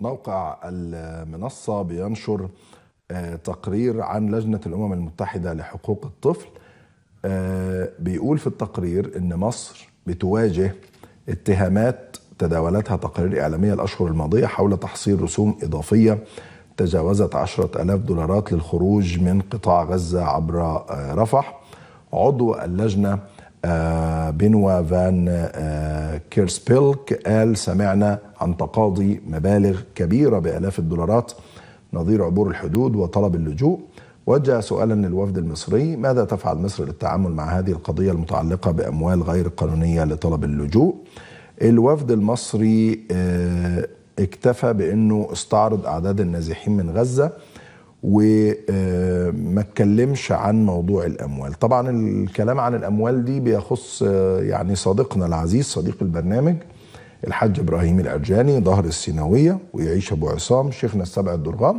موقع المنصة بينشر آه، تقرير عن لجنة الأمم المتحدة لحقوق الطفل آه، بيقول في التقرير أن مصر بتواجه اتهامات تداولتها تقارير إعلامية الأشهر الماضية حول تحصيل رسوم إضافية تجاوزت عشرة ألاف دولارات للخروج من قطاع غزة عبر آه، رفح عضو اللجنة بنوا فان كيرسبيلك قال سمعنا عن تقاضي مبالغ كبيرة بآلاف الدولارات نظير عبور الحدود وطلب اللجوء وجه سؤالا للوفد المصري ماذا تفعل مصر للتعامل مع هذه القضية المتعلقة بأموال غير قانونية لطلب اللجوء الوفد المصري آه، اكتفى بأنه استعرض أعداد النازحين من غزة وما اتكلمش عن موضوع الاموال طبعا الكلام عن الاموال دي بيخص آه، يعني صديقنا العزيز صديق البرنامج الحاج ابراهيم العرجاني ظهر السيناويه ويعيش ابو عصام شيخنا السبع الدرغام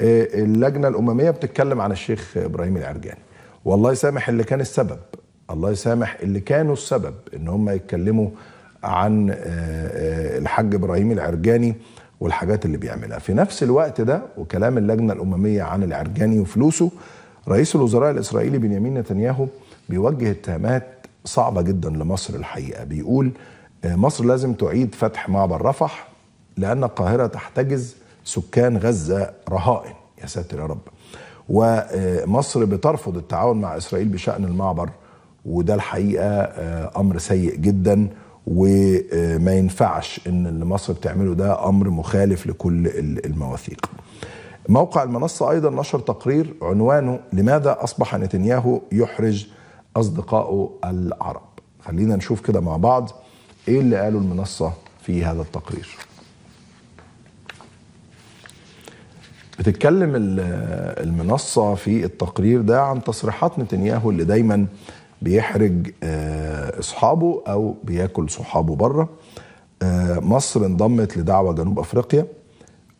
آه، اللجنه الامميه بتتكلم عن الشيخ ابراهيم العرجاني والله يسامح اللي كان السبب الله يسامح اللي كانوا السبب ان هم يتكلموا عن آه، الحاج ابراهيم العرجاني والحاجات اللي بيعملها في نفس الوقت ده وكلام اللجنة الأممية عن العرجاني وفلوسه رئيس الوزراء الإسرائيلي بنيامين نتنياهو بيوجه اتهامات صعبة جدا لمصر الحقيقة بيقول آه، مصر لازم تعيد فتح معبر رفح لأن القاهرة تحتجز سكان غزة رهائن يا ساتر يا رب ومصر آه، بترفض التعاون مع إسرائيل بشأن المعبر وده الحقيقة آه، أمر سيء جداً وما ينفعش ان اللي مصر بتعمله ده امر مخالف لكل المواثيق. موقع المنصه ايضا نشر تقرير عنوانه لماذا اصبح نتنياهو يحرج اصدقائه العرب. خلينا نشوف كده مع بعض ايه اللي قاله المنصه في هذا التقرير. بتتكلم المنصه في التقرير ده عن تصريحات نتنياهو اللي دايما بيحرج آه، اصحابه او بياكل صحابه بره آه، مصر انضمت لدعوه جنوب افريقيا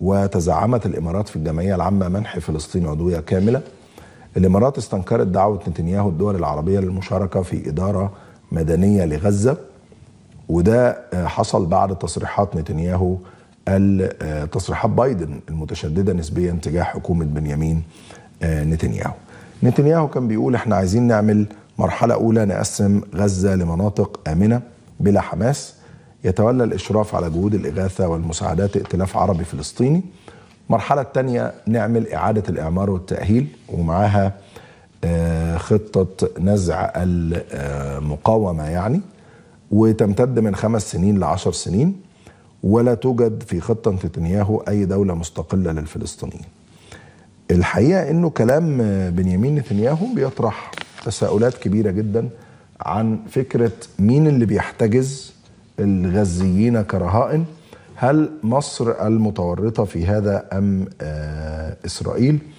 وتزعمت الامارات في الجمعيه العامه منح فلسطين عضويه كامله الامارات استنكرت دعوه نتنياهو الدول العربيه للمشاركه في اداره مدنيه لغزه وده آه، حصل بعد تصريحات نتنياهو آه، تصريحات بايدن المتشدده نسبيا تجاه حكومه بنيامين نتنياهو نتنياهو كان بيقول احنا عايزين نعمل مرحلة أولى نقسم غزة لمناطق آمنة بلا حماس يتولى الإشراف على جهود الإغاثة والمساعدات ائتلاف عربي فلسطيني المرحلة الثانية نعمل إعادة الإعمار والتأهيل ومعاها آه، خطة نزع المقاومة يعني وتمتد من خمس سنين لعشر سنين ولا توجد في خطة نتنياهو أي دولة مستقلة للفلسطينيين الحقيقة أنه كلام بنيامين نتنياهو بيطرح تساؤلات كبيره جدا عن فكره مين اللي بيحتجز الغزيين كرهائن هل مصر المتورطه في هذا ام آه، اسرائيل